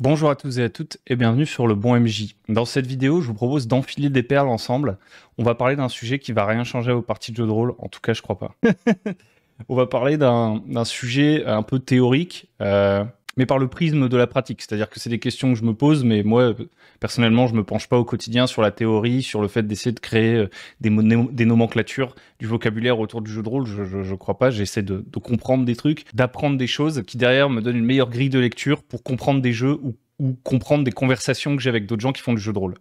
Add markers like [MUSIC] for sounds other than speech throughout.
Bonjour à tous et à toutes et bienvenue sur le Bon MJ. Dans cette vidéo, je vous propose d'enfiler des perles ensemble. On va parler d'un sujet qui va rien changer aux parties de jeu de rôle, en tout cas je crois pas. [LAUGHS] On va parler d'un sujet un peu théorique, euh, mais par le prisme de la pratique. C'est-à-dire que c'est des questions que je me pose, mais moi, personnellement, je ne me penche pas au quotidien sur la théorie, sur le fait d'essayer de créer euh, des, des, nomenclatures, du vocabulaire autour du jeu de rôle. Je, ne crois pas. J'essaie de, comprendre des trucs, d'apprendre des choses qui derrière me donnent une meilleure grille de lecture pour comprendre des jeux ou, ou comprendre des conversations que j'ai avec d'autres gens qui font du jeu de rôle.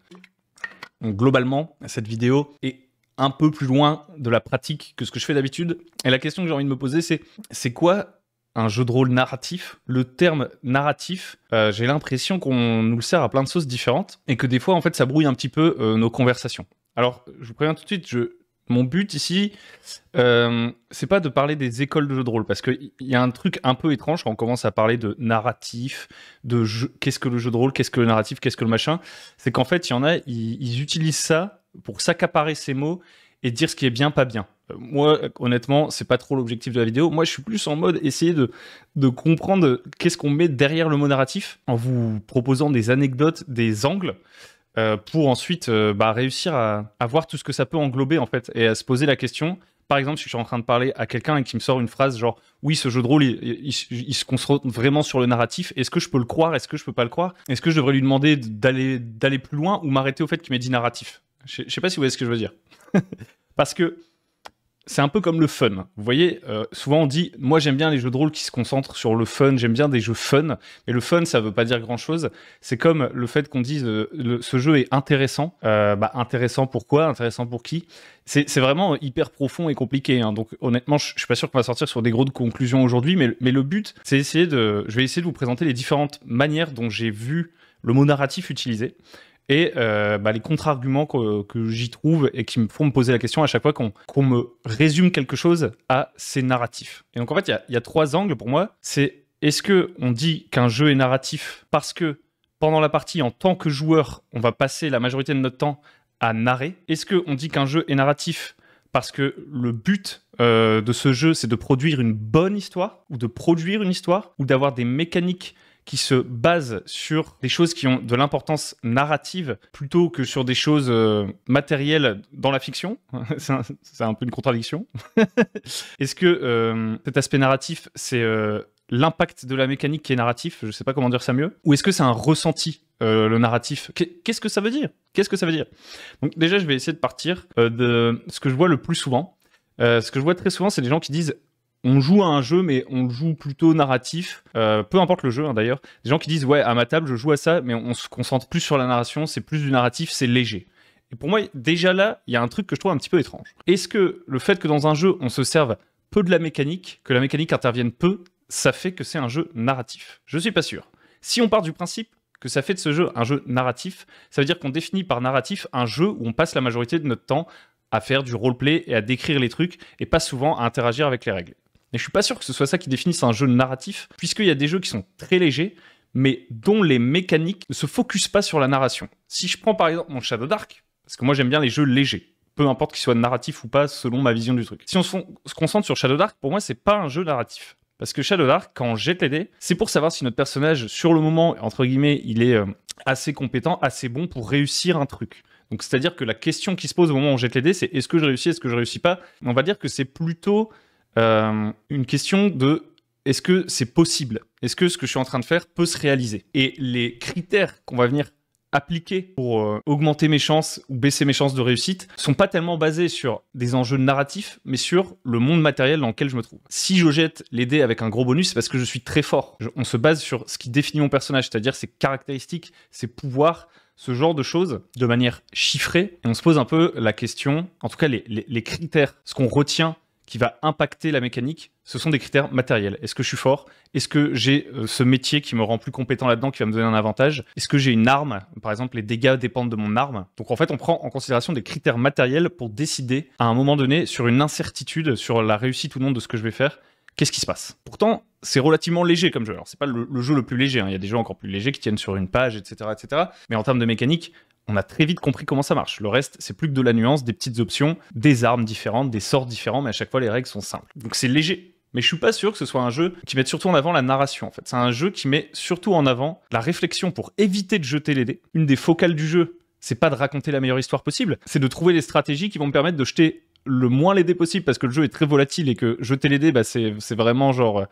Donc, globalement, cette vidéo est un peu plus loin de la pratique que ce que je fais d'habitude. Et la question que j'ai envie de me poser, c'est c'est quoi un jeu de rôle narratif. Le terme narratif, euh, j'ai l'impression qu'on nous le sert à plein de sauces différentes et que des fois, en fait, ça brouille un petit peu euh, nos conversations. Alors, je vous préviens tout de suite, mon but ici, euh, c'est pas de parler des écoles de jeu de rôle parce qu'il y a un truc un peu étrange quand on commence à parler de narratif, de jeu... qu'est-ce que le jeu de rôle, qu'est-ce que le narratif, qu'est-ce que le machin. C'est qu'en fait, il y en a, ils utilisent ça pour s'accaparer ces mots et dire ce qui est bien, pas bien moi, honnêtement, c'est pas trop l'objectif de la vidéo. Moi, je suis plus en mode essayer de, de comprendre qu'est-ce qu'on met derrière le mot narratif en vous proposant des anecdotes, des angles. Euh, pour ensuite euh, bah, réussir à, voir tout ce que ça peut englober en fait et à se poser la question. Par exemple, si je suis en train de parler à quelqu'un et qu'il me sort une phrase genre oui, ce jeu de rôle, il, se concentre vraiment sur le narratif. Est-ce que je peux le croire Est-ce que je peux pas le croire Est-ce que je devrais lui demander d'aller d'aller plus loin ou m'arrêter au fait qu'il m'ait dit narratif Je sais pas si vous voyez ce que je veux dire. [LAUGHS] Parce que c'est un peu comme le fun. Vous voyez, euh, souvent on dit, moi j'aime bien les jeux de rôle qui se concentrent sur le fun, j'aime bien des jeux fun, mais le fun ça ne veut pas dire grand chose. C'est comme le fait qu'on dise, euh, ce jeu est intéressant. Euh, bah, intéressant pourquoi Intéressant pour qui C'est vraiment hyper profond et compliqué. Hein. Donc honnêtement, je ne suis pas sûr qu'on va sortir sur des gros de conclusions aujourd'hui, mais, mais le but, c'est essayer de. Je vais essayer de vous présenter les différentes manières dont j'ai vu le mot narratif utilisé. Et euh, bah, les contre-arguments que, j'y trouve et qui me font me poser la question à chaque fois qu'on me résume quelque chose à ces narratifs. Et donc en fait, il y, a trois angles pour moi. C'est est-ce que on dit qu'un jeu est narratif parce que pendant la partie, en tant que joueur, on va passer la majorité de notre temps à narrer Est-ce qu'on dit qu'un jeu est narratif parce que le but euh, de ce jeu, c'est de produire une bonne histoire, ou de produire une histoire, ou d'avoir des mécaniques qui se base sur des choses qui ont de l'importance narrative plutôt que sur des choses euh, matérielles dans la fiction. [LAUGHS] c'est un, peu une contradiction. [LAUGHS] Est-ce que euh, cet aspect narratif, c'est euh, l'impact de la mécanique qui est narratif, je ne sais pas comment dire ça mieux, ou est-ce que c'est un ressenti, le narratif Qu'est-ce que ça veut dire Qu'est-ce que ça veut dire Donc déjà, je vais essayer de partir de ce que je vois le plus souvent. ce que je vois très souvent, c'est des gens qui disent on joue à un jeu, mais on le joue plutôt narratif, euh, peu importe le jeu hein, d'ailleurs. Des gens qui disent ouais, à ma table, je joue à ça, mais on, se concentre plus sur la narration, c'est plus du narratif, c'est léger. Et pour moi, déjà là, il y a un truc que je trouve un petit peu étrange. Est-ce que le fait que dans un jeu, on se serve peu de la mécanique, que la mécanique intervienne peu, ça fait que c'est un jeu narratif Je suis pas sûr. Si on part du principe que ça fait de ce jeu un jeu narratif, ça veut dire qu'on définit par narratif un jeu où on passe la majorité de notre temps à faire du roleplay et à décrire les trucs et pas souvent à interagir avec les règles. Mais je suis pas sûr que ce soit ça qui définisse un jeu narratif, puisqu'il y a des jeux qui sont très légers, mais dont les mécaniques ne se focusent pas sur la narration. Si je prends par exemple mon Shadow Dark, parce que moi j'aime bien les jeux légers, peu importe qu'ils soient narratifs ou pas selon ma vision du truc. Si on se, concentre sur Shadow Dark, pour moi c'est pas un jeu narratif. Parce que Shadow Dark, quand on jette les dés, c'est pour savoir si notre personnage, sur le moment, entre guillemets, il est euh, assez compétent, assez bon pour réussir un truc. Donc c'est-à-dire que la question qui se pose au moment où on jette les c'est est-ce que je réussis, est-ce que je réussis pas On va dire que c'est plutôt euh, une question de est-ce que c'est possible Est-ce que ce que je suis en train de faire peut se réaliser Et les critères qu'on va venir appliquer pour euh, augmenter mes chances ou baisser mes chances de réussite sont pas tellement basés sur des enjeux narratifs, mais sur le monde matériel dans lequel je me trouve. Si je jette les dés avec un gros bonus, c'est parce que je suis très fort. on se base sur ce qui définit mon personnage, c'est-à-dire ses caractéristiques, ses pouvoirs, ce genre de choses de manière chiffrée. Et on se pose un peu la question, en tout cas les critères, ce qu'on retient qui va impacter la mécanique, ce sont des critères matériels. Est-ce que je suis fort Est-ce que j'ai euh, ce métier qui me rend plus compétent là-dedans, qui va me donner un avantage Est-ce que j'ai une arme Par exemple, les dégâts dépendent de mon arme. Donc en fait, on prend en considération des critères matériels pour décider à un moment donné sur une incertitude, sur la réussite ou non de ce que je vais faire. Qu'est-ce qui se passe Pourtant, c'est relativement léger comme jeu. Alors, c'est pas le, jeu le plus léger. Hein. Il y a des jeux encore plus légers qui tiennent sur une page, etc., etc. Mais en termes de mécanique, on a très vite compris comment ça marche. Le reste, c'est plus que de la nuance, des petites options, des armes différentes, des sorts différents, mais à chaque fois, les règles sont simples. Donc c'est léger. Mais je suis pas sûr que ce soit un jeu qui mette surtout en avant la narration, en fait. C'est un jeu qui met surtout en avant la réflexion pour éviter de jeter les dés. Une des focales du jeu, c'est pas de raconter la meilleure histoire possible, c'est de trouver les stratégies qui vont me permettre de jeter le moins les dés possible, parce que le jeu est très volatile et que jeter les dés, bah, c'est vraiment genre... Euh,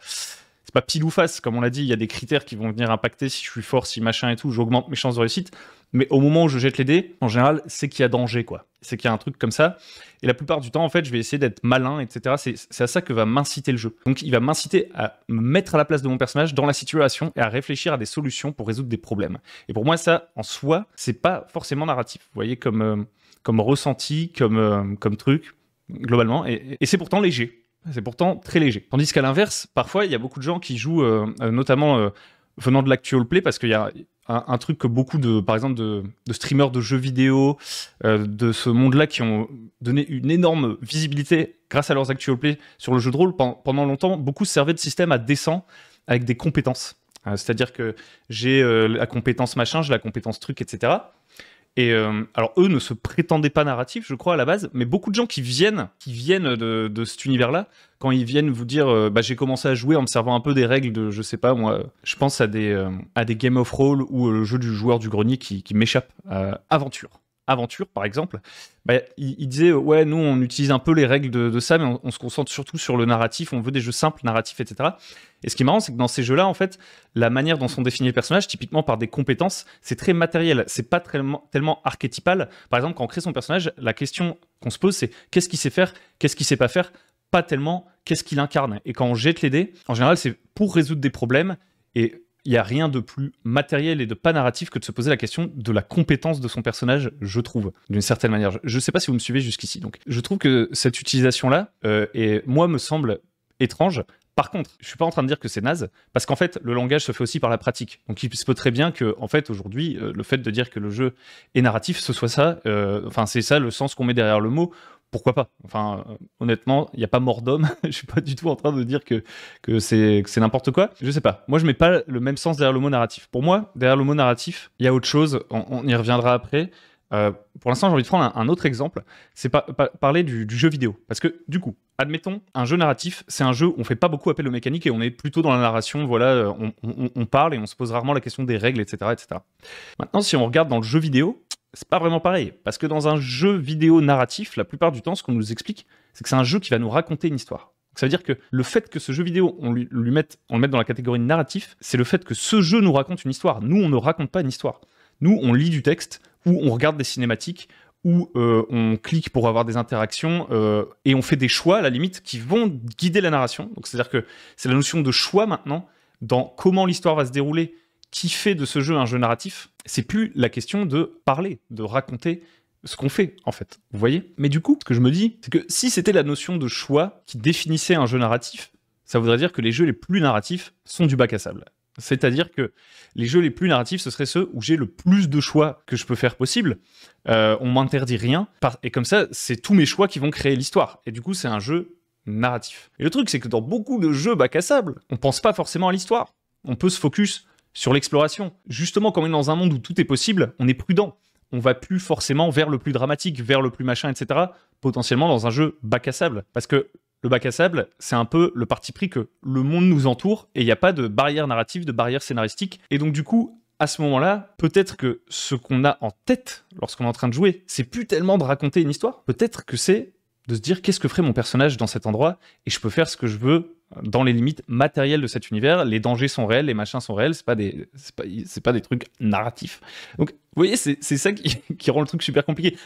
pas pile ou face, comme on l'a dit, il y a des critères qui vont venir impacter si je suis fort, si machin et tout, j'augmente mes chances de réussite. Mais au moment où je jette les dés, en général, c'est qu'il y a danger, quoi. C'est qu'il y a un truc comme ça. Et la plupart du temps, en fait, je vais essayer d'être malin, etc. C'est à ça que va m'inciter le jeu. Donc, il va m'inciter à me mettre à la place de mon personnage dans la situation et à réfléchir à des solutions pour résoudre des problèmes. Et pour moi, ça, en soi, c'est pas forcément narratif. Vous voyez, comme, euh, comme ressenti, comme, euh, comme truc globalement, et c'est pourtant léger. C'est pourtant très léger. Tandis qu'à l'inverse, parfois, il y a beaucoup de gens qui jouent, euh, euh, notamment euh, venant de l'actual play, parce qu'il y a un, truc que beaucoup de, par exemple, de, streamers de jeux vidéo de ce monde-là qui ont donné une énorme visibilité grâce à leurs actual play sur le jeu de rôle. Pendant longtemps, beaucoup servaient de système à descend avec des compétences. C'est-à-dire que j'ai la compétence machin, j'ai la compétence truc, etc. Et euh, alors eux ne se prétendaient pas narratifs, je crois à la base, mais beaucoup de gens qui viennent, qui viennent de, cet univers-là, quand ils viennent vous dire, euh, bah, j'ai commencé à jouer en me servant un peu des règles de, je sais pas moi, je pense à des euh, à des Game of Roll ou le jeu du joueur du grenier qui, qui m'échappe, aventure aventure, par exemple, bah, il, disait euh, ouais, nous on utilise un peu les règles de, ça, mais on, se concentre surtout sur le narratif. On veut des jeux simples, narratifs, etc. Et ce qui est marrant, c'est que dans ces jeux-là, en fait, la manière dont sont définis les personnages, typiquement par des compétences, c'est très matériel. C'est pas tellement, tellement archétypal. Par exemple, quand on crée son personnage, la question qu'on se pose, c'est qu'est-ce qu'il sait faire, qu'est-ce qu'il sait pas faire, pas tellement qu'est-ce qu'il incarne. Et quand on jette les dés, en général, c'est pour résoudre des problèmes. Et il n'y a rien de plus matériel et de pas narratif que de se poser la question de la compétence de son personnage, je trouve, d'une certaine manière. Je ne sais pas si vous me suivez jusqu'ici. Donc, je trouve que cette utilisation-là, et euh, moi, me semble étrange. Par contre, je suis pas en train de dire que c'est naze, parce qu'en fait, le langage se fait aussi par la pratique. Donc, il se peut très bien que, en fait, aujourd'hui, euh, le fait de dire que le jeu est narratif, ce soit ça, euh, enfin, c'est ça le sens qu'on met derrière le mot, pourquoi pas Enfin, euh, honnêtement, il n'y a pas mort d'homme. [LAUGHS] je suis pas du tout en train de dire que, c'est n'importe quoi. Je sais pas. Moi, je mets pas le même sens derrière le mot narratif. Pour moi, derrière le mot narratif, il y a autre chose. On, y reviendra après. Euh, pour l'instant, j'ai envie de prendre un, autre exemple. C'est pas parler du, jeu vidéo. Parce que, du coup, admettons, un jeu narratif, c'est un jeu où on fait pas beaucoup appel aux mécaniques et on est plutôt dans la narration. Voilà, euh, on, on parle et on se pose rarement la question des règles, etc., etc. Maintenant, si on regarde dans le jeu vidéo, c'est pas vraiment pareil. Parce que dans un jeu vidéo narratif, la plupart du temps, ce qu'on nous explique, c'est que c'est un jeu qui va nous raconter une histoire. ça veut dire que le fait que ce jeu vidéo, on, lui, mette, le mette dans la catégorie narratif, c'est le fait que ce jeu nous raconte une histoire. Nous, on ne raconte pas une histoire. Nous, on lit du texte, ou on regarde des cinématiques, ou euh, on clique pour avoir des interactions, euh, et on fait des choix, à la limite, qui vont guider la narration. Donc c'est-à-dire que c'est la notion de choix maintenant dans comment l'histoire va se dérouler qui fait de ce jeu un jeu narratif, c'est plus la question de parler, de raconter ce qu'on fait en fait, vous voyez Mais du coup, ce que je me dis, c'est que si c'était la notion de choix qui définissait un jeu narratif, ça voudrait dire que les jeux les plus narratifs sont du bac à sable. C'est-à-dire que les jeux les plus narratifs, ce seraient ceux où j'ai le plus de choix que je peux faire possible. Euh, on m'interdit rien. Et comme ça, c'est tous mes choix qui vont créer l'histoire. Et du coup, c'est un jeu narratif. Et le truc, c'est que dans beaucoup de jeux bac à sable, on pense pas forcément à l'histoire. On peut se focus sur l'exploration. Justement, quand on est dans un monde où tout est possible, on est prudent. On va plus forcément vers le plus dramatique, vers le plus machin, etc. Potentiellement dans un jeu bac à sable. Parce que le bac à sable, c'est un peu le parti pris que le monde nous entoure et il n'y a pas de barrière narrative, de barrière scénaristique. Et donc, du coup, à ce moment-là, peut-être que ce qu'on a en tête lorsqu'on est en train de jouer, c'est plus tellement de raconter une histoire. Peut-être que c'est de se dire qu'est-ce que ferait mon personnage dans cet endroit et je peux faire ce que je veux dans les limites matérielles de cet univers. Les dangers sont réels, les machins sont réels, c'est pas des, pas, des trucs narratifs. Donc, vous voyez, c'est, ça [LAUGHS] qui, rend le truc super compliqué.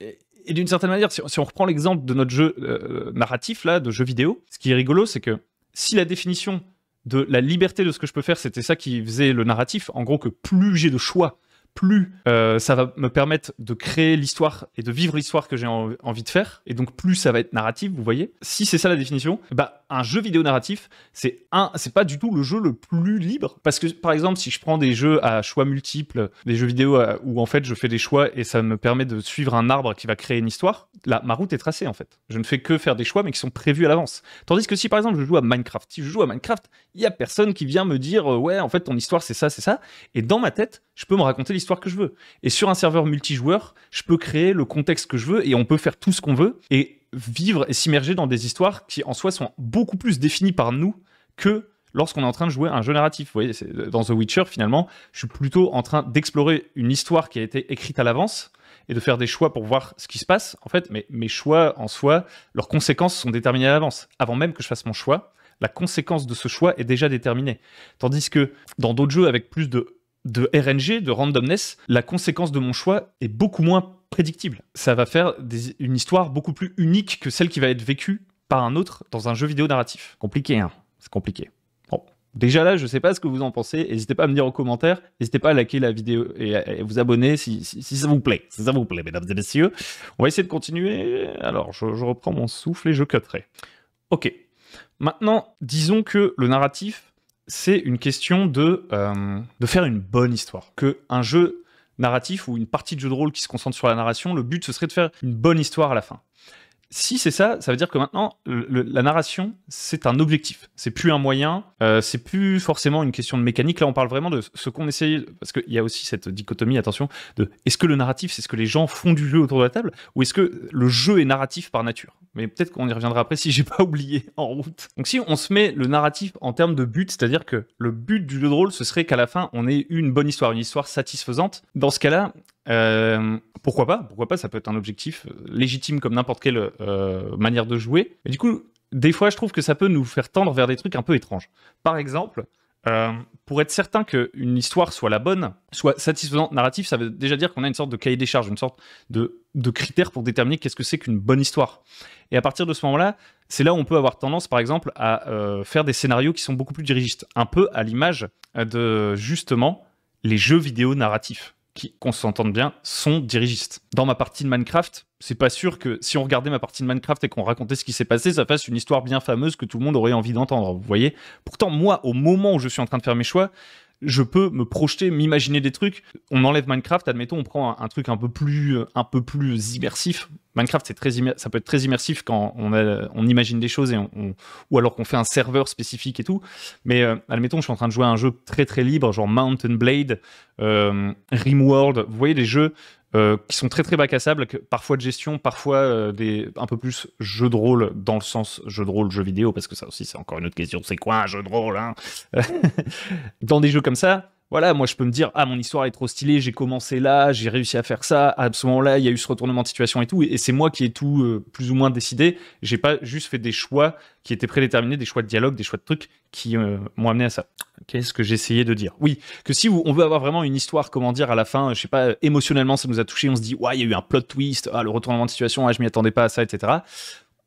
Et, d'une certaine manière, si, on reprend l'exemple de notre jeu euh, narratif, là, de jeu vidéo, ce qui est rigolo, c'est que si la définition de la liberté de ce que je peux faire, c'était ça qui faisait le narratif, en gros, que plus j'ai de choix, plus euh, ça va me permettre de créer l'histoire et de vivre l'histoire que j'ai envie de faire, et donc plus ça va être narratif, vous voyez. Si c'est ça la définition, bah un jeu vidéo narratif, c'est un, c'est pas du tout le jeu le plus libre, parce que par exemple si je prends des jeux à choix multiples, des jeux vidéo euh, où en fait je fais des choix et ça me permet de suivre un arbre qui va créer une histoire, là ma route est tracée en fait. Je ne fais que faire des choix mais qui sont prévus à l'avance. Tandis que si par exemple je joue à Minecraft, si je joue à Minecraft, il y a personne qui vient me dire euh, ouais en fait ton histoire c'est ça c'est ça, et dans ma tête je peux me raconter l'histoire histoire que je veux. Et sur un serveur multijoueur, je peux créer le contexte que je veux et on peut faire tout ce qu'on veut et vivre et s'immerger dans des histoires qui en soi sont beaucoup plus définies par nous que lorsqu'on est en train de jouer un jeu narratif. Vous voyez, dans The Witcher, finalement, je suis plutôt en train d'explorer une histoire qui a été écrite à l'avance et de faire des choix pour voir ce qui se passe. En fait, mais mes choix en soi, leurs conséquences sont déterminées à l'avance. Avant même que je fasse mon choix, la conséquence de ce choix est déjà déterminée. Tandis que dans d'autres jeux avec plus de de RNG, de randomness, la conséquence de mon choix est beaucoup moins prédictible. Ça va faire une histoire beaucoup plus unique que celle qui va être vécue par un autre dans un jeu vidéo narratif. Compliqué, hein C'est compliqué. Bon. Déjà là, je sais pas ce que vous en pensez. N'hésitez pas à me dire en commentaire. N'hésitez pas à liker la vidéo et à vous abonner si, ça vous plaît. Si ça vous plaît, mesdames et messieurs. On va essayer de continuer. Alors, je, je reprends mon souffle et je cutterai. Ok. Maintenant, disons que le narratif, c'est une question euh, de, faire une bonne histoire. Que un jeu narratif ou une partie de jeu de rôle qui se concentre sur la narration, le but ce serait de faire une bonne histoire à la fin. Si c'est ça, ça veut dire que maintenant la narration c'est un objectif, c'est plus un moyen, euh, c'est plus forcément une question de mécanique. Là, on parle vraiment de ce qu'on essaye, parce qu'il y a aussi cette dichotomie, attention, de est-ce que le narratif c'est ce que les gens font du jeu autour de la table, ou est-ce que le jeu est narratif par nature mais peut-être qu'on y reviendra après si j'ai [LAUGHS] pas oublié en route. Donc si on se met le narratif en termes de but, c'est-à-dire que le but du jeu de rôle, ce serait qu'à la fin, on ait une bonne histoire, une histoire satisfaisante. Dans ce cas-là, euh, pourquoi pas Pourquoi pas Ça peut être un objectif euh, légitime comme n'importe quelle euh, manière de jouer. Mais du coup, des fois, je trouve que ça peut nous faire tendre vers des trucs un peu étranges. Par exemple, euh, pour être certain qu'une histoire soit la bonne, soit satisfaisante narrative, ça veut déjà dire qu'on a une sorte de cahier des charges, une sorte de, de critères pour déterminer qu'est-ce que c'est qu'une bonne histoire. Et à partir de ce moment-là, c'est là où on peut avoir tendance, par exemple, à euh, faire des scénarios qui sont beaucoup plus dirigistes, un peu à l'image de justement les jeux vidéo narratifs qui, qu'on s'entende bien, sont dirigistes. Dans ma partie de Minecraft, c'est pas sûr que si on regardait ma partie de Minecraft et qu'on racontait ce qui s'est passé, ça fasse une histoire bien fameuse que tout le monde aurait envie d'entendre, vous voyez Pourtant, moi, au moment où je suis en train de faire mes choix, je peux me projeter, m'imaginer des trucs. On enlève Minecraft, admettons, on prend un, truc un peu plus, un peu plus immersif. Minecraft, c'est très ça peut être très immersif quand on, on imagine des choses et on, ou alors qu'on fait un serveur spécifique et tout. Mais euh, admettons, je suis en train de jouer à un jeu très très libre, genre Mountain Blade, euh, Rimworld. Vous voyez des jeux euh, qui sont très très bac parfois de gestion, parfois euh, des, un peu plus jeu de rôle dans le sens jeu de rôle, jeu vidéo, parce que ça aussi c'est encore une autre question, c'est quoi un jeu de rôle hein [LAUGHS] Dans des jeux comme ça, voilà, moi je peux me dire, ah mon histoire est trop stylée, j'ai commencé là, j'ai réussi à faire ça, à ce moment-là, il y a eu ce retournement de situation et tout, et, c'est moi qui ai tout euh, plus ou moins décidé, j'ai pas juste fait des choix qui étaient prédéterminés, des choix de dialogue, des choix de trucs qui euh, m'ont amené à ça. Qu'est-ce que j'essayais de dire Oui, que si on veut avoir vraiment une histoire, comment dire, à la fin, euh, je sais pas, émotionnellement ça nous a touché, on se dit, ouais, il y a eu un plot twist, ah, le retournement de situation, ah, je m'y attendais pas à ça, etc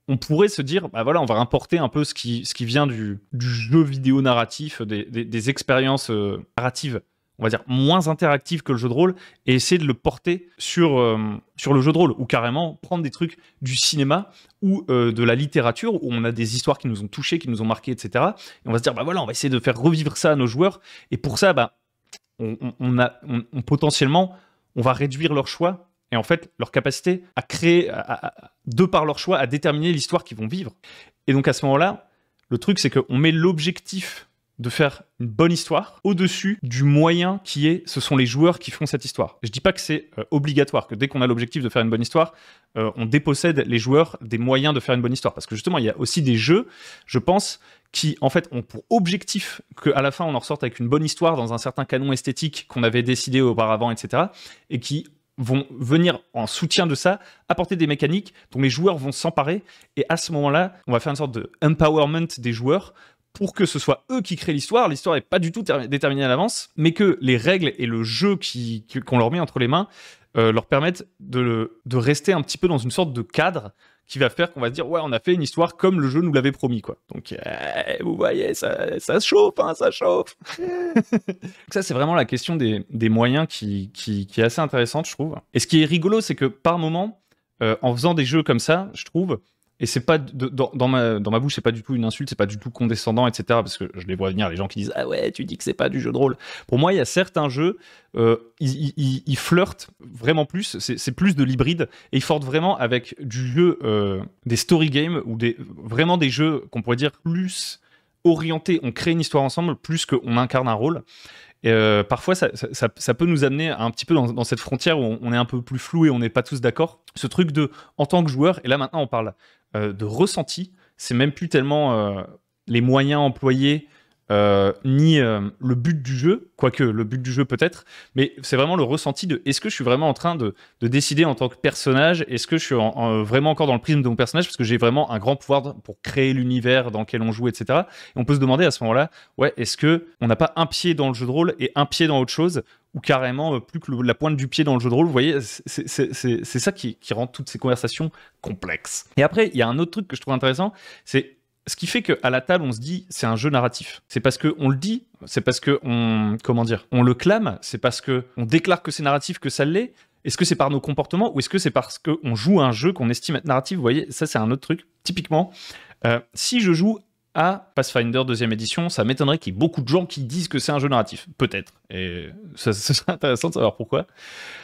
on pourrait se dire, bah voilà, on va importer un peu ce qui, ce qui vient du, jeu vidéo narratif, des, expériences euh, narratives, on va dire, moins interactives que le jeu de rôle, et essayer de le porter sur, euh, sur le jeu de rôle, ou carrément prendre des trucs du cinéma ou euh, de la littérature, où on a des histoires qui nous ont touchés, qui nous ont marqués, etc. Et on va se dire, bah voilà, on va essayer de faire revivre ça à nos joueurs, et pour ça, bah, a, potentiellement, on va réduire leur choix et en fait, leur capacité à créer, à, de par leur choix, à déterminer l'histoire qu'ils vont vivre. Et donc à ce moment-là, le truc, c'est qu'on met l'objectif de faire une bonne histoire au-dessus du moyen qui est ce sont les joueurs qui font cette histoire. Je dis pas que c'est euh, obligatoire, que dès qu'on a l'objectif de faire une bonne histoire, euh, on dépossède les joueurs des moyens de faire une bonne histoire. Parce que justement, il y a aussi des jeux, je pense, qui en fait ont pour objectif qu'à la fin on en ressorte avec une bonne histoire dans un certain canon esthétique qu'on avait décidé auparavant, etc. Et qui vont venir en soutien de ça, apporter des mécaniques dont les joueurs vont s'emparer. Et à ce moment-là, on va faire une sorte de empowerment des joueurs pour que ce soit eux qui créent l'histoire. L'histoire n'est pas du tout déterminée à l'avance, mais que les règles et le jeu qu'on leur met entre les mains euh, leur permettent de, de, rester un petit peu dans une sorte de cadre qui va faire qu'on va se dire ouais on a fait une histoire comme le jeu nous l'avait promis quoi donc euh, vous voyez ça, ça chauffe hein, ça chauffe [LAUGHS] ça c'est vraiment la question des, moyens qui, qui, est assez intéressante je trouve et ce qui est rigolo c'est que par moment euh, en faisant des jeux comme ça je trouve et c'est pas dans, ma, dans ma bouche, c'est pas du tout une insulte, c'est pas du tout condescendant, etc. Parce que je les vois venir, les gens qui disent ah ouais, tu dis que c'est pas du jeu de rôle. Pour moi, il y a certains jeux, euh, ils, flirtent vraiment plus, c'est plus de l'hybride et ils flirtent vraiment avec du jeu, euh, des story games ou des vraiment des jeux qu'on pourrait dire plus orienté, on crée une histoire ensemble plus qu'on incarne un rôle. Et euh, parfois, ça, peut nous amener un petit peu dans, cette frontière où on, est un peu plus flou et on n'est pas tous d'accord. Ce truc de, en tant que joueur, et là maintenant on parle euh, de ressenti, c'est même plus tellement euh, les moyens employés, euh, ni euh, le but du jeu, quoique le but du jeu peut-être, mais c'est vraiment le ressenti de est-ce que je suis vraiment en train de, de décider en tant que personnage, est-ce que je suis vraiment encore dans le prisme de mon personnage, parce que j'ai vraiment un grand pouvoir pour créer l'univers dans lequel on joue, etc. Et on peut se demander à ce moment-là, ouais, est-ce que on n'a pas un pied dans le jeu de rôle et un pied dans autre chose, ou carrément euh, plus que la pointe du pied dans le jeu de rôle. Vous voyez, c'est ça qui, rend toutes ces conversations complexes. Et après, il y a un autre truc que je trouve intéressant, c'est ce qui fait qu'à la table, on se dit c'est un jeu narratif. C'est parce que on le dit, c'est parce que on comment dire, on le clame, c'est parce que on déclare que c'est narratif que ça l'est. Est-ce que c'est par nos comportements ou est-ce que c'est parce qu'on joue un jeu qu'on estime être narratif Vous voyez, ça c'est un autre truc. Typiquement, euh, si je joue à Pathfinder deuxième édition. Ça m'étonnerait qu'il y ait beaucoup de gens qui disent que c'est un jeu narratif, peut-être. Et [LAUGHS] ça, serait intéressant de savoir pourquoi.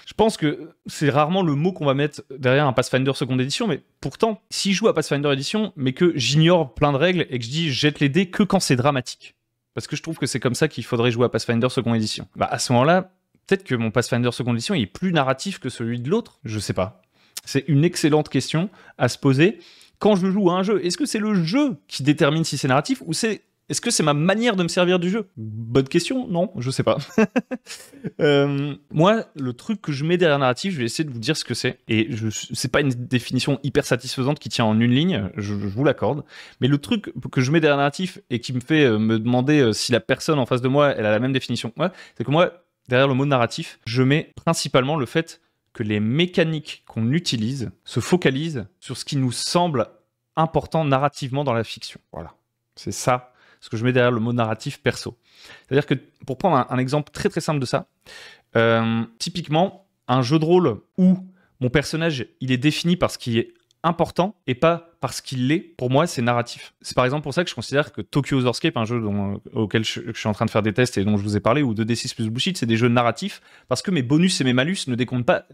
Je pense que c'est rarement le mot qu'on va mettre derrière un Pathfinder seconde édition, mais pourtant, si je joue à Pathfinder édition, mais que j'ignore plein de règles et que je dis jette les dés que quand c'est dramatique, parce que je trouve que c'est comme ça qu'il faudrait jouer à Pathfinder seconde édition. Bah à ce moment-là, peut-être que mon Pathfinder seconde édition est plus narratif que celui de l'autre, je sais pas. C'est une excellente question à se poser quand je joue à un jeu, est-ce que c'est le jeu qui détermine si c'est narratif ou c'est est-ce que c'est ma manière de me servir du jeu Bonne question, non, je sais pas. [LAUGHS] Euh, moi, le truc que je mets derrière narratif, je vais essayer de vous dire ce que c'est. Et ce c'est pas une définition hyper satisfaisante qui tient en une ligne, je, vous l'accorde. Mais le truc que je mets derrière narratif et qui me fait euh, me demander euh, si la personne en face de moi, elle a la même définition que moi, c'est que moi, derrière le mot narratif, je mets principalement le fait que les mécaniques qu'on utilise se focalisent sur ce qui nous semble important narrativement dans la fiction. Voilà. C'est ça ce que je mets derrière le mot narratif perso. C'est-à-dire que, pour prendre un, exemple très très simple de ça, euh, typiquement, un jeu de rôle où mon personnage, il est défini par ce qui est important et pas parce qu'il l'est, pour moi, c'est narratif. C'est par exemple pour ça que je considère que Tokyo Otherscape, un jeu euh, auquel je, suis en train de faire des tests et dont je vous ai parlé, ou 2D6 plus Bullshit, c'est des jeux narratifs, parce que mes bonus et mes malus ne, découlent pas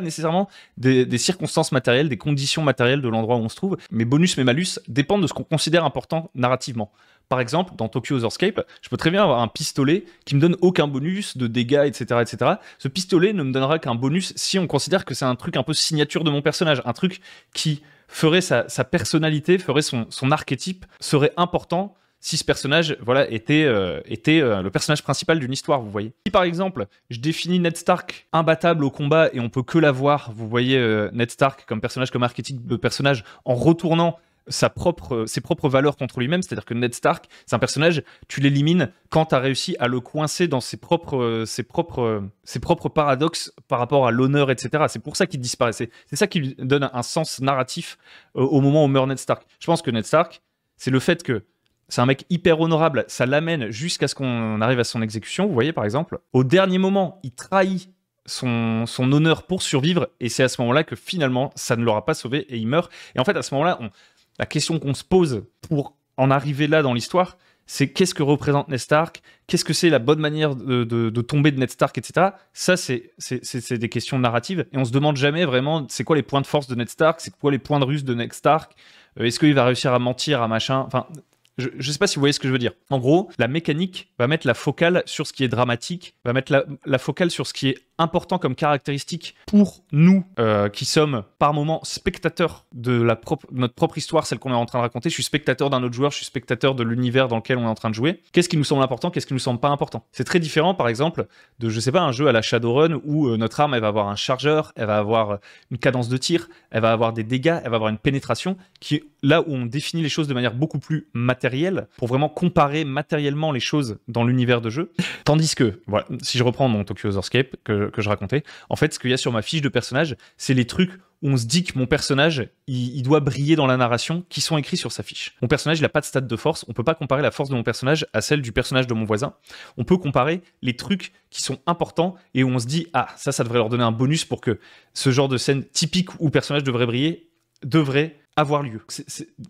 nécessairement des, circonstances matérielles, des conditions matérielles de l'endroit où on se trouve. Mes bonus, mes malus dépendent de ce qu'on considère important narrativement. Par exemple, dans Tokyo Otherscape, je peux très bien avoir un pistolet qui me donne aucun bonus de dégâts, etc., etc. Ce pistolet ne me donnera qu'un bonus si on considère que c'est un truc un peu signature de mon personnage, un truc qui ferait sa, personnalité, ferait son, archétype, serait important si ce personnage voilà, était, euh, était euh, le personnage principal d'une histoire, vous voyez. Si par exemple, je définis Ned Stark imbattable au combat et on peut que l'avoir, vous voyez euh, Ned Stark comme personnage, comme archétype de personnage, en retournant sa propre, ses propres valeurs contre lui-même. C'est-à-dire que Ned Stark, c'est un personnage, tu l'élimines quand tu as réussi à le coincer dans ses propres, ses propres, ses propres paradoxes par rapport à l'honneur, etc. C'est pour ça qu'il disparaissait. C'est ça qui lui donne un sens narratif euh, au moment où meurt Ned Stark. Je pense que Ned Stark, c'est le fait que c'est un mec hyper honorable, ça l'amène jusqu'à ce qu'on arrive à son exécution, vous voyez par exemple. Au dernier moment, il trahit son, son honneur pour survivre, et c'est à ce moment-là que finalement, ça ne l'aura pas sauvé et il meurt. Et en fait, à ce moment-là, on, la question qu'on se pose pour en arriver là dans l'histoire, c'est qu'est-ce que représente Ned Stark Qu'est-ce que c'est la bonne manière de, tomber de Ned Stark, etc. Ça, c'est des questions narratives. Et on se demande jamais vraiment c'est quoi les points de force de Ned Stark, c'est quoi les points de ruse de Ned Stark, euh, est-ce qu'il va réussir à mentir à machin Enfin, je ne sais pas si vous voyez ce que je veux dire. En gros, la mécanique va mettre la focale sur ce qui est dramatique, va mettre la focale sur ce qui est important comme caractéristique pour nous euh, qui sommes par moment spectateurs de la notre propre histoire, celle qu'on est en train de raconter. Je suis spectateur d'un autre joueur, je suis spectateur de l'univers dans lequel on est en train de jouer. Qu'est-ce qui nous semble important, qu'est-ce qui nous semble pas important C'est très différent, par exemple, de je sais pas un jeu à la Shadowrun où euh, notre arme elle va avoir un chargeur, elle va avoir euh, une cadence de tir, elle va avoir des dégâts, elle va avoir une pénétration, qui est là où on définit les choses de manière beaucoup plus matérielle pour vraiment comparer matériellement les choses dans l'univers de jeu. Tandis que, voilà, si je reprends mon Tokyo Escape, que que je racontais. En fait, ce qu'il y a sur ma fiche de personnage, c'est les trucs où on se dit que mon personnage, il, doit briller dans la narration, qui sont écrits sur sa fiche. Mon personnage, il n'a pas de stade de force. On peut pas comparer la force de mon personnage à celle du personnage de mon voisin. On peut comparer les trucs qui sont importants et où on se dit, ah, ça, ça devrait leur donner un bonus pour que ce genre de scène typique où le personnage devrait briller, devrait avoir lieu.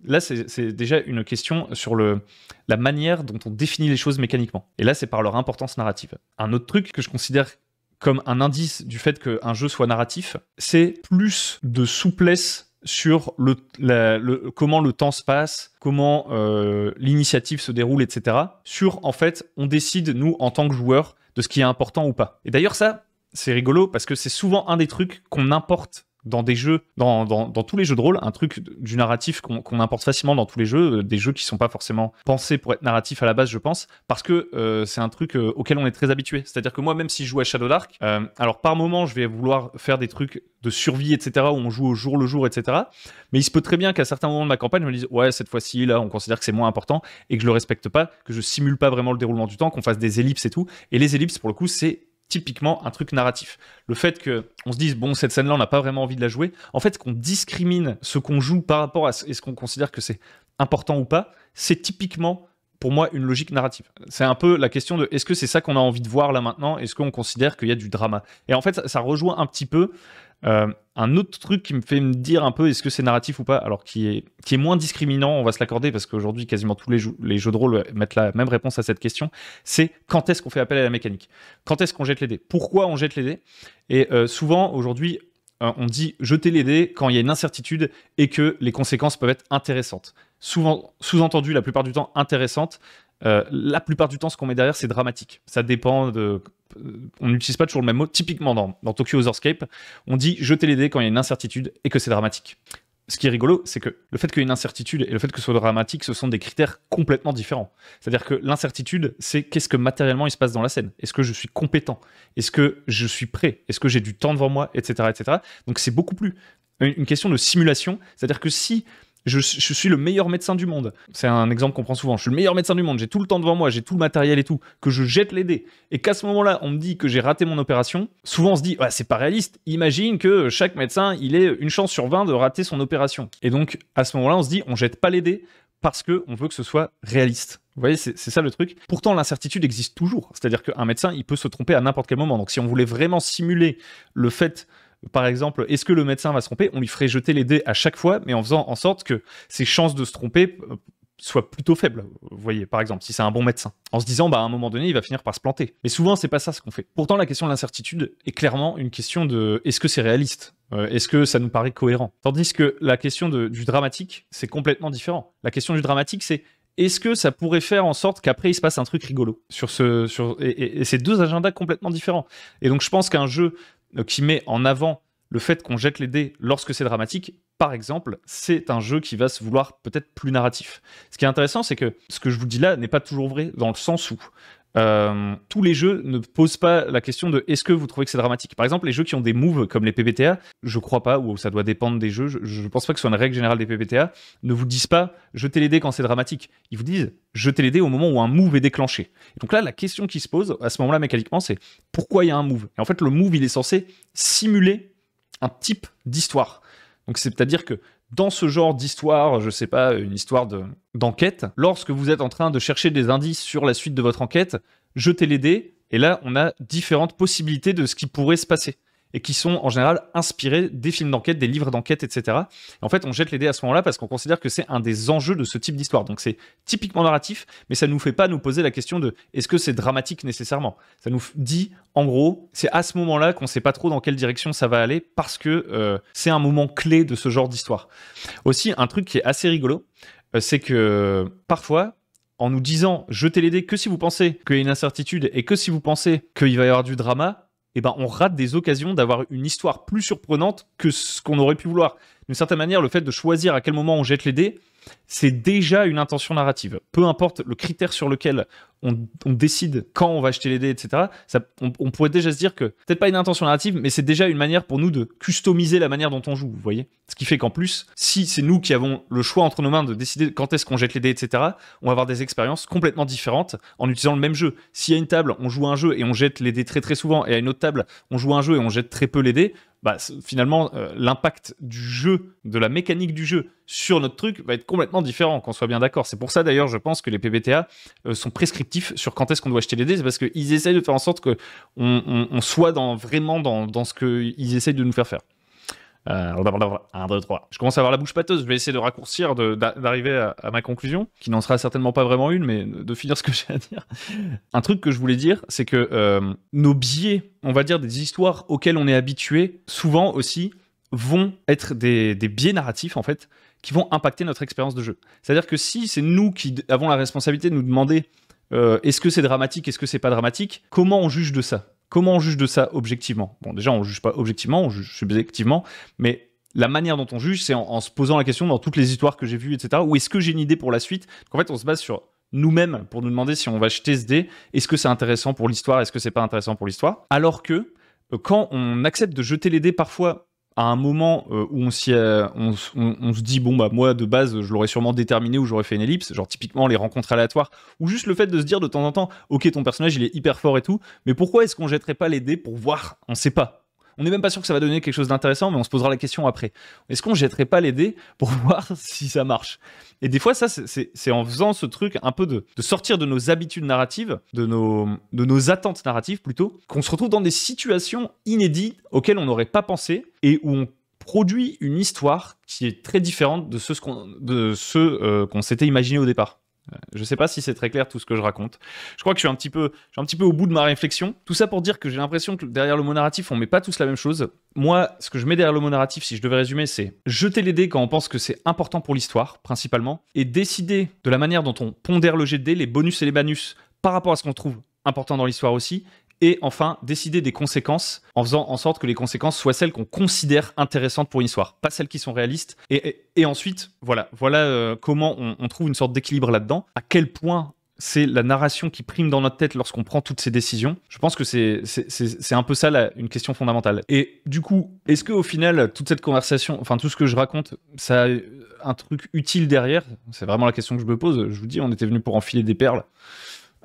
là, c'est déjà une question sur le, la manière dont on définit les choses mécaniquement. Et là, c'est par leur importance narrative. Un autre truc que je considère comme un indice du fait qu'un jeu soit narratif, c'est plus de souplesse sur le, comment le temps se passe, comment euh, l'initiative se déroule, etc. Sur, en fait, on décide, nous, en tant que joueurs, de ce qui est important ou pas. Et d'ailleurs, ça, c'est rigolo parce que c'est souvent un des trucs qu'on importe dans des jeux, dans, tous les jeux de rôle, un truc du narratif qu'on importe facilement dans tous les jeux, euh, des jeux qui sont pas forcément pensés pour être narratifs à la base, je pense, parce que euh, c'est un truc euh, auquel on est très habitué. C'est-à-dire que moi, même si je joue à Shadow Dark, alors par moment, je vais vouloir faire des trucs de survie, etc., où on joue au jour le jour, etc. Mais il se peut très bien qu'à certains moments de ma campagne, je me dise, ouais, cette fois-ci, là, on considère que c'est moins important et que je le respecte pas, que je simule pas vraiment le déroulement du temps, qu'on fasse des ellipses et tout. Et les ellipses, pour le coup, c'est typiquement un truc narratif. Le fait que on se dise bon cette scène-là on n'a pas vraiment envie de la jouer. En fait, qu'on discrimine ce qu'on joue par rapport à ce qu'on considère que c'est important ou pas, c'est typiquement pour moi une logique narrative. C'est un peu la question de est-ce que c'est ça qu'on a envie de voir là maintenant Est-ce qu'on considère qu'il y a du drama Et en fait, ça rejoint un petit peu euh, un autre truc qui me fait me dire un peu est-ce que c'est narratif ou pas, alors qui est, qui est moins discriminant, on va se l'accorder, parce qu'aujourd'hui, quasiment tous les, jeux, les jeux de rôle euh, mettent la même réponse à cette question, c'est quand est-ce qu'on fait appel à la mécanique Quand est-ce qu'on jette les dés Pourquoi on jette les dés Et euh, souvent, aujourd'hui, on dit jeter les dés quand il y a une incertitude et que les conséquences peuvent être intéressantes. Souvent, sous-entendu, la plupart du temps, intéressantes, euh, la plupart du temps, ce qu'on met derrière, c'est dramatique. Ça dépend de. Euh, on n'utilise pas toujours le même mot. Typiquement, dans, dans Tokyo Otherscape, on dit jeter les dés quand il y a une incertitude et que c'est dramatique. Ce qui est rigolo, c'est que le fait qu'il y ait une incertitude et le fait que ce soit dramatique, ce sont des critères complètement différents. C'est-à-dire que l'incertitude, c'est qu'est-ce que matériellement il se passe dans la scène Est-ce que je suis compétent Est-ce que je suis prêt Est-ce que j'ai du temps devant moi Etc. etc. Donc c'est beaucoup plus une question de simulation. C'est-à-dire que si je, suis le meilleur médecin du monde. C'est un exemple qu'on prend souvent. Je suis le meilleur médecin du monde, j'ai tout le temps devant moi, j'ai tout le matériel et tout, que je jette les dés, et qu'à ce moment-là, on me dit que j'ai raté mon opération, souvent on se dit, c'est pas réaliste, imagine que chaque médecin, il ait une chance sur 20 de rater son opération. Et donc, à ce moment-là, on se dit, on jette pas les dés, parce qu'on veut que ce soit réaliste. Vous voyez, c'est ça le truc. Pourtant, l'incertitude existe toujours. C'est-à-dire qu'un médecin, il peut se tromper à n'importe quel moment. Donc, si on voulait vraiment simuler le fait par exemple, est-ce que le médecin va se tromper On lui ferait jeter les dés à chaque fois, mais en faisant en sorte que ses chances de se tromper euh, soient plutôt faibles, vous voyez, par exemple, si c'est un bon médecin, en se disant, bah, à un moment donné, il va finir par se planter. Mais souvent, c'est pas ça ce qu'on fait. Pourtant, la question de l'incertitude est clairement une question de est-ce que c'est réaliste euh, Est-ce que ça nous paraît cohérent Tandis que la question du dramatique, c'est complètement différent. La question du dramatique, c'est est-ce que ça pourrait faire en sorte qu'après il se passe un truc rigolo sur ce sur et, c'est deux agendas complètement différents. Et donc je pense qu'un jeu qui met en avant le fait qu'on jette les dés lorsque c'est dramatique, par exemple, c'est un jeu qui va se vouloir peut-être plus narratif. Ce qui est intéressant, c'est que ce que je vous dis là n'est pas toujours vrai, dans le sens où euh, tous les jeux ne posent pas la question de est-ce que vous trouvez que c'est dramatique. Par exemple, les jeux qui ont des moves comme les PPTA, je crois pas, ou ça doit dépendre des jeux, je, ne pense pas que ce soit une règle générale des PPTA, ne vous disent pas jetez les dés quand c'est dramatique. Ils vous disent jetez les dés au moment où un move est déclenché. Et donc là, la question qui se pose à ce moment-là mécaniquement, c'est pourquoi il y a un move Et en fait, le move, il est censé simuler un type d'histoire. Donc c'est-à-dire que dans ce genre d'histoire, je sais pas, une histoire d'enquête, lorsque vous êtes en train de chercher des indices sur la suite de votre enquête, jetez les dés, et là, on a différentes possibilités de ce qui pourrait se passer et qui sont en général inspirés des films d'enquête, des livres d'enquête, etc. en fait, on jette les dés à ce moment-là parce qu'on considère que c'est un des enjeux de ce type d'histoire. Donc c'est typiquement narratif, mais ça ne nous fait pas nous poser la question de est-ce que c'est dramatique nécessairement. Ça nous dit, en gros, c'est à ce moment-là qu'on ne sait pas trop dans quelle direction ça va aller parce que euh, c'est un moment clé de ce genre d'histoire. Aussi, un truc qui est assez rigolo, euh, c'est que parfois, en nous disant jetez les dés que si vous pensez qu'il y a une incertitude et que si vous pensez qu'il va y avoir du drama, eh ben, on rate des occasions d'avoir une histoire plus surprenante que ce qu'on aurait pu vouloir. D'une certaine manière, le fait de choisir à quel moment on jette les dés, c'est déjà une intention narrative. Peu importe le critère sur lequel on, décide quand on va acheter les dés, etc., on, pourrait déjà se dire que, peut-être pas une intention narrative, mais c'est déjà une manière pour nous de customiser la manière dont on joue, vous voyez Ce qui fait qu'en plus, si c'est nous qui avons le choix entre nos mains de décider quand est-ce qu'on jette les dés, etc., on va avoir des expériences complètement différentes en utilisant le même jeu. S'il y a une table, on joue un jeu et on jette les dés très très souvent, et à une autre table, on joue un jeu et on jette très peu les dés, bah, finalement, euh, l'impact du jeu, de la mécanique du jeu sur notre truc va être complètement différent, qu'on soit bien d'accord. C'est pour ça d'ailleurs, je pense que les PBTA euh, sont prescriptifs sur quand est-ce qu'on doit acheter les dés, c'est parce qu'ils essayent de faire en sorte que on, soit vraiment dans, dans ce qu'ils essayent de nous faire faire. Euh, un, 2, 3. Je commence à avoir la bouche pâteuse. Je vais essayer de raccourcir, d'arriver à, ma conclusion, qui n'en sera certainement pas vraiment une, mais de finir ce que [LAUGHS] j'ai à dire. Un truc que je voulais dire, c'est que euh, nos biais, on va dire des histoires auxquelles on est habitué, souvent aussi, vont être des, biais narratifs, en fait, qui vont impacter notre expérience de jeu. C'est-à-dire que si c'est nous qui avons la responsabilité de nous demander euh, est-ce que c'est dramatique, est-ce que c'est pas dramatique, comment on juge de ça Comment on juge de ça objectivement Bon, déjà, on ne juge pas objectivement, on juge subjectivement, mais la manière dont on juge, c'est en, se posant la question dans toutes les histoires que j'ai vues, etc. Ou est-ce que j'ai une idée pour la suite En fait, on se base sur nous-mêmes pour nous demander si on va jeter ce dé, est-ce que c'est intéressant pour l'histoire, est-ce que c'est pas intéressant pour l'histoire Alors que euh, quand on accepte de jeter les dés parfois à un moment euh, où on, s'y, on, se dit, bon, bah moi, de base, je l'aurais sûrement déterminé ou j'aurais fait une ellipse, genre typiquement les rencontres aléatoires, ou juste le fait de se dire de temps en temps, ok, ton personnage, il est hyper fort et tout, mais pourquoi est-ce qu'on jetterait pas les dés pour voir On sait pas. On n'est même pas sûr que ça va donner quelque chose d'intéressant, mais on se posera la question après. Est-ce qu'on jetterait pas les dés pour [LAUGHS] voir si ça marche Et des fois, ça, c'est en faisant ce truc un peu de, sortir de nos habitudes narratives, de nos, attentes narratives plutôt, qu'on se retrouve dans des situations inédites auxquelles on n'aurait pas pensé et où on produit une histoire qui est très différente de ce, qu'on euh, s'était imaginé au départ. Je ne sais pas si c'est très clair tout ce que je raconte. Je crois que je suis un petit peu, je suis un petit peu au bout de ma réflexion. Tout ça pour dire que j'ai l'impression que derrière le mot narratif, on met pas tous la même chose. Moi, ce que je mets derrière le mot narratif, si je devais résumer, c'est jeter les dés quand on pense que c'est important pour l'histoire, principalement, et décider de la manière dont on pondère le jet de dés, les bonus et les banus, par rapport à ce qu'on trouve important dans l'histoire aussi, et enfin décider des conséquences en faisant en sorte que les conséquences soient celles qu'on considère intéressantes pour une histoire, pas celles qui sont réalistes. Et, et, ensuite, voilà, voilà euh, comment on, trouve une sorte d'équilibre là-dedans, à quel point c'est la narration qui prime dans notre tête lorsqu'on prend toutes ces décisions. Je pense que c'est un peu ça une question fondamentale. Et du coup, est-ce que au final, toute cette conversation, enfin tout ce que je raconte, ça a un truc utile derrière C'est vraiment la question que je me pose. Je vous dis, on était venu pour enfiler des perles.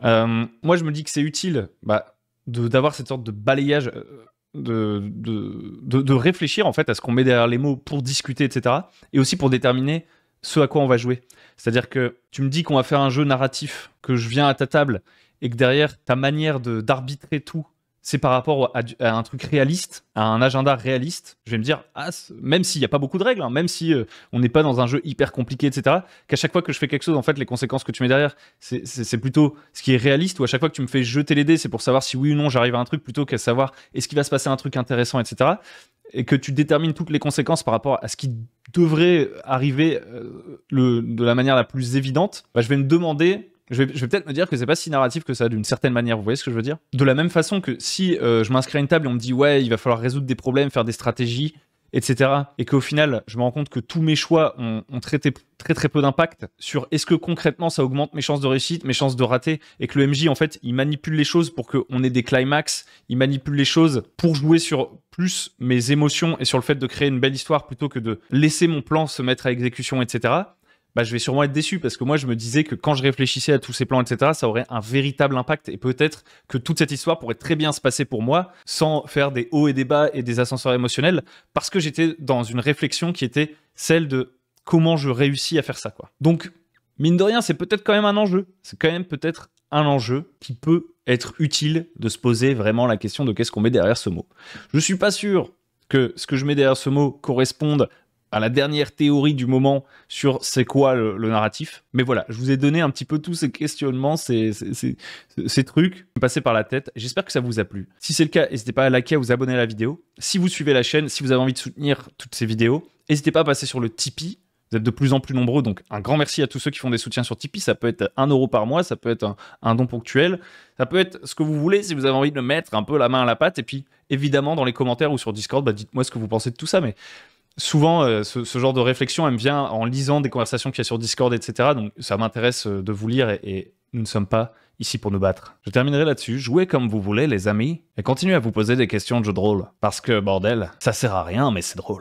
Euh, moi, je me dis que c'est utile. Bah, d'avoir cette sorte de balayage, euh, de, de, de, réfléchir en fait à ce qu'on met derrière les mots pour discuter, etc. Et aussi pour déterminer ce à quoi on va jouer. C'est-à-dire que tu me dis qu'on va faire un jeu narratif, que je viens à ta table et que derrière ta manière d'arbitrer tout c'est par rapport à, un truc réaliste, à un agenda réaliste. Je vais me dire, ah, même s'il n'y a pas beaucoup de règles, hein, même si euh, on n'est pas dans un jeu hyper compliqué, etc., qu'à chaque fois que je fais quelque chose, en fait, les conséquences que tu mets derrière, c'est plutôt ce qui est réaliste, ou à chaque fois que tu me fais jeter les dés, c'est pour savoir si oui ou non j'arrive à un truc, plutôt qu'à savoir est-ce qu'il va se passer un truc intéressant, etc. Et que tu détermines toutes les conséquences par rapport à ce qui devrait arriver euh, de la manière la plus évidente, bah, je vais me demander je vais, peut-être me dire que c'est pas si narratif que ça d'une certaine manière, vous voyez ce que je veux dire De la même façon que si euh, je m'inscris à une table et on me dit ouais, il va falloir résoudre des problèmes, faire des stratégies, etc. Et qu'au final, je me rends compte que tous mes choix ont, ont très, très très peu d'impact sur est-ce que concrètement ça augmente mes chances de réussite, mes chances de rater, et que le MJ en fait il manipule les choses pour qu'on ait des climax, il manipule les choses pour jouer sur plus mes émotions et sur le fait de créer une belle histoire plutôt que de laisser mon plan se mettre à exécution, etc. Bah, je vais sûrement être déçu parce que moi, je me disais que quand je réfléchissais à tous ces plans, etc., ça aurait un véritable impact et peut-être que toute cette histoire pourrait très bien se passer pour moi sans faire des hauts et des bas et des ascenseurs émotionnels parce que j'étais dans une réflexion qui était celle de comment je réussis à faire ça, quoi. Donc, mine de rien, c'est peut-être quand même un enjeu. C'est quand même peut-être un enjeu qui peut être utile de se poser vraiment la question de qu'est-ce qu'on met derrière ce mot. Je suis pas sûr que ce que je mets derrière ce mot corresponde à la dernière théorie du moment sur c'est quoi le, narratif. Mais voilà, je vous ai donné un petit peu tous ces questionnements, ces, ces, ces, trucs par la tête. J'espère que ça vous a plu. Si c'est le cas, n'hésitez pas à liker, à vous abonner à la vidéo. Si vous suivez la chaîne, si vous avez envie de soutenir toutes ces vidéos, n'hésitez pas à passer sur le Tipeee. Vous êtes de plus en plus nombreux, donc un grand merci à tous ceux qui font des soutiens sur Tipeee. Ça peut être un euro par mois, ça peut être un, don ponctuel, ça peut être ce que vous voulez si vous avez envie de mettre un peu la main à la pâte. Et puis, évidemment, dans les commentaires ou sur Discord, bah, dites-moi ce que vous pensez de tout ça. Mais souvent, euh, ce, genre de réflexion, elle me vient en lisant des conversations qu'il y a sur Discord, etc. Donc, ça m'intéresse euh, de vous lire et, nous ne sommes pas ici pour nous battre. Je terminerai là-dessus. Jouez comme vous voulez, les amis, et continuez à vous poser des questions de jeu drôle Parce que, bordel, ça sert à rien, mais c'est drôle.